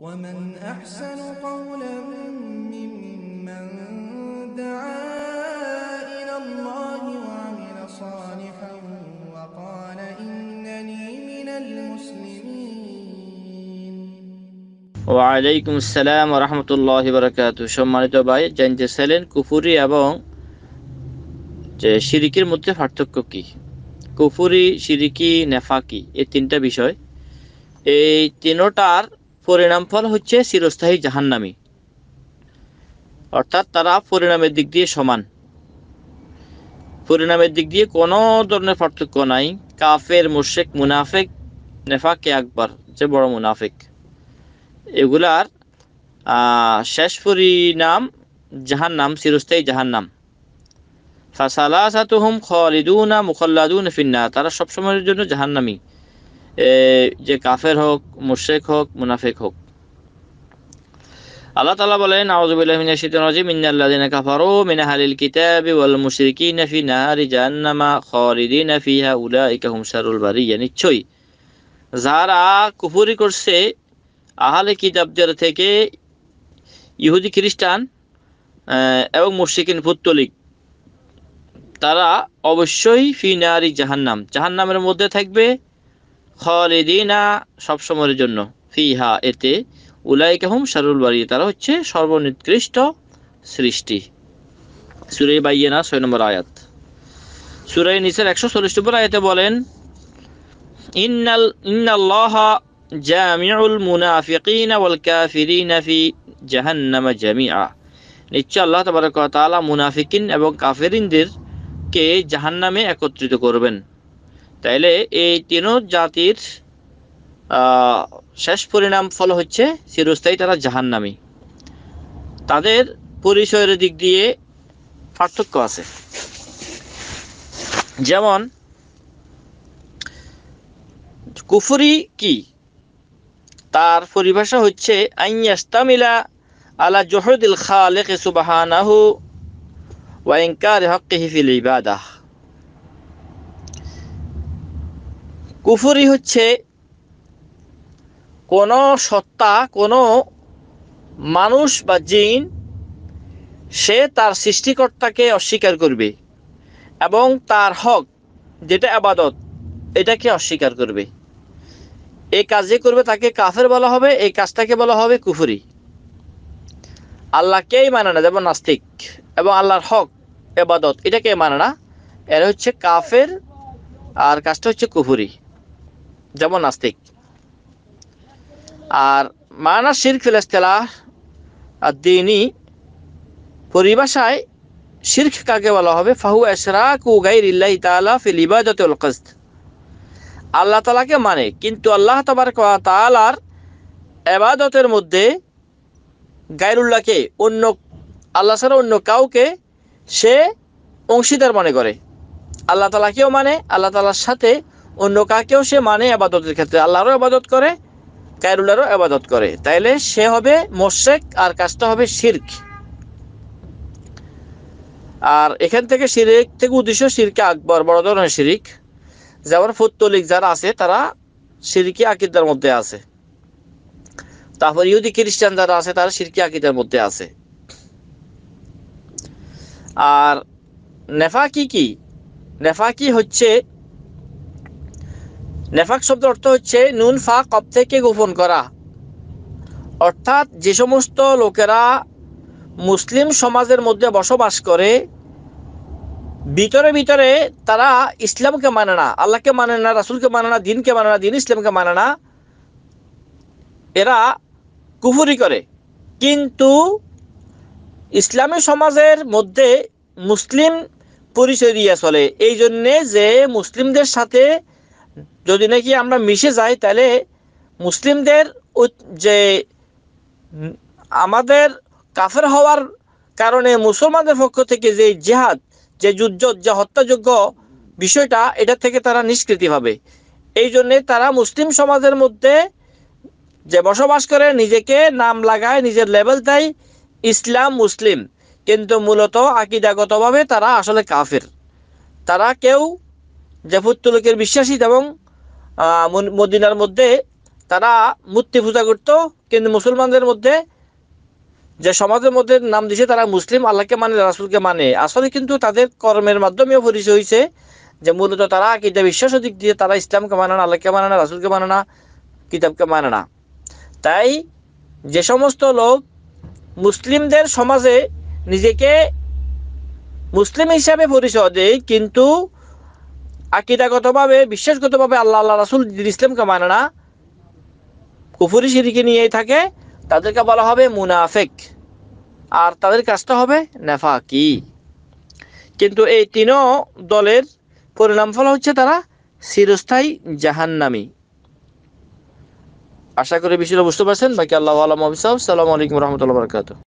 ومن أحسن قولا ممن دعا إلى الله وعمل صالحا وقال إنني من المسلمين وعليكم السلام ورحمة الله وبركاته সম্মানিত ভাই জানতে চাইলেন কুফুরি এবং যে শিরিকের মধ্যে পার্থক্য কি কুফুরি শিরিকি নেফাকি এই তিনটা বিষয় এই তিনোটার পরিণাম ফল হচ্ছে চিরস্থায়ী জাহান্নামী অর্থাৎ তারা পরিণামের দিক দিয়ে সমান পরিণামের দিক দিয়ে কোনো ধরনের পার্থক্য নাই কাফের মুর্শেক মুনাফেক নেফাকে আকবর যে বড় মুনাফেক এগুলার শেষ পরিণাম জাহান্নাম চিরস্থায়ী জাহান্নাম সাতুহম খালিদুনা মুখাল্লাদুন ফিন্না তারা সবসময়ের জন্য জাহান্নামী যে কাফের হোক মুশেক হোক মুনাফেক হোক আল্লাহ তালা বলেন আউজুবিল্লাহিন রাজিম ইন্নাল্লাযিনা কাফারু মিন আহলিল কিতাবি ওয়াল মুশরিকিনা ফি নারি জাহান্নামা খালিদিনা ফিহা উলা হুম শারুল বারিয়া নিশ্চয়ই যারা কুফরি করছে আহলে কিতাবদের থেকে ইহুদি খ্রিস্টান এবং মুশরিকিন পুত্তলিক তারা অবশ্যই ফি নারি জাহান্নাম জাহান্নামের মধ্যে থাকবে সব সময়ের জন্য ফিহা এতে উলাইকা হুম শারুল বাড়ি তারা হচ্ছে সর্বনিকৃষ্ট সৃষ্টি সুরে বাইয়েনা ছয় নম্বর আয়াত সুরে নিসের একশো চল্লিশ নম্বর আয়াতে বলেন ইন্নাল ইন্নাল্লাহ জামিউল মুনাফিকিন ওয়াল কাফিরিন ফি জাহান্নামা জামিআ নিশ্চয় আল্লাহ তাবারক মুনাফিকিন এবং কাফেরিনদেরকে জাহান্নামে একত্রিত করবেন তাইলে এই তিনো জাতির শেষ পরিণাম ফল হচ্ছে চিরস্থায়ী তারা জাহান্নামী তাদের পরিচয়ের দিক দিয়ে পার্থক্য আছে যেমন কুফুরি কি তার পরিভাষা হচ্ছে আইয়াস্তামিলা আলা জহরুদ্দিল খালেক সুবাহ ওয়াইনকার হিফিল ইবাদাহ কুফুরি হচ্ছে কোনো সত্তা কোনো মানুষ বা জিন সে তার সৃষ্টিকর্তাকে অস্বীকার করবে এবং তার হক যেটা আবাদত এটাকে অস্বীকার করবে এই কাজ যে করবে তাকে কাফের বলা হবে এই কাজটাকে বলা হবে কুফুরি আল্লাহকেই মানে না যেমন নাস্তিক এবং আল্লাহর হক এবাদত এটাকে মানে না এরা হচ্ছে কাফের আর কাজটা হচ্ছে কুফুরি যেমন নাস্তিক আর মানা শির্ক ফিলাস্তেলা দিনই পরিভাষায় শির্ক কাকে বলা হবে ফাহু কু গাই রিল্লাহ তালা ফিল ইবাদত আল্লাহ তালাকে মানে কিন্তু আল্লাহ তাবার তালার এবাদতের মধ্যে গাইরুল্লাহকে অন্য আল্লাহ ছাড়া অন্য কাউকে সে অংশীদার মনে করে আল্লাহ তালাকেও মানে আল্লাহ তালার সাথে অন্য কাকেও সে মানে আবাদতের ক্ষেত্রে আল্লাহরও আবাদত করে কায়রুলারও আবাদত করে তাইলে সে হবে মোশেক আর কাজটা হবে শির্ক আর এখান থেকে শিরিক থেকে উদ্দেশ্য শিরকে আকবর বড় ধরনের শিরিক যেমন ফুতলিক যারা আছে তারা সিরকি আকিদার মধ্যে আছে তারপর ইহুদি খ্রিস্টান যারা আছে তারা সিরকি আকিদার মধ্যে আছে আর নেফাকি কি নেফাকি হচ্ছে নেফাক শব্দ অর্থ হচ্ছে নুন ফা কব থেকে গোপন করা অর্থাৎ যে সমস্ত লোকেরা মুসলিম সমাজের মধ্যে বসবাস করে ভিতরে ভিতরে তারা ইসলামকে মানে না আল্লাহকে মানে না রাসুলকে মানে না দিনকে মানে না দিন ইসলামকে মানে না এরা কুফুরি করে কিন্তু ইসলামী সমাজের মধ্যে মুসলিম পরিচয় দিয়ে চলে এই জন্যে যে মুসলিমদের সাথে যদি নাকি আমরা মিশে যাই তাহলে মুসলিমদের যে আমাদের কাফের হওয়ার কারণে মুসলমানদের পক্ষ থেকে যে জেহাদ যে যুদ্ধ যে হত্যাযোগ্য বিষয়টা এটা থেকে তারা নিষ্কৃতি পাবে এই জন্যে তারা মুসলিম সমাজের মধ্যে যে বসবাস করে নিজেকে নাম লাগায় নিজের লেভেল দেয় ইসলাম মুসলিম কিন্তু মূলত আকিদাগতভাবে তারা আসলে কাফের তারা কেউ যে পুত্তলকের বিশ্বাসী এবং মদিনার মধ্যে তারা মূর্তি পূজা করতো কিন্তু মুসলমানদের মধ্যে যে সমাজের মধ্যে নাম দিছে তারা মুসলিম আল্লাহকে মানে রাসুলকে মানে আসলে কিন্তু তাদের কর্মের মাধ্যমেও পরিচয় হয়েছে যে মূলত তারা কিতাব বিশ্বাস দিক দিয়ে তারা ইসলামকে মানে না আল্লাহকে মানে না রাসুলকে মানে না কিতাবকে মানে না তাই যে সমস্ত লোক মুসলিমদের সমাজে নিজেকে মুসলিম হিসাবে পরিচয় দেয় কিন্তু আকিদাগত ভাবে বিশ্বাসগত ভাবে আল্লাহ আল্লাহ রাসুল ইসলামকে মানে না কুফুরি সিরিকে নিয়েই থাকে তাদেরকে বলা হবে মুনাফেক আর তাদের কাজটা হবে নেফাকি কিন্তু এই তিনও দলের পরিণাম ফল হচ্ছে তারা চিরস্থায়ী জাহান্নামি আশা করি বিষয়টা বুঝতে পারছেন বাকি আল্লাহ আলম সালামু আলাইকুম রহমতুল্লাহ বরকাত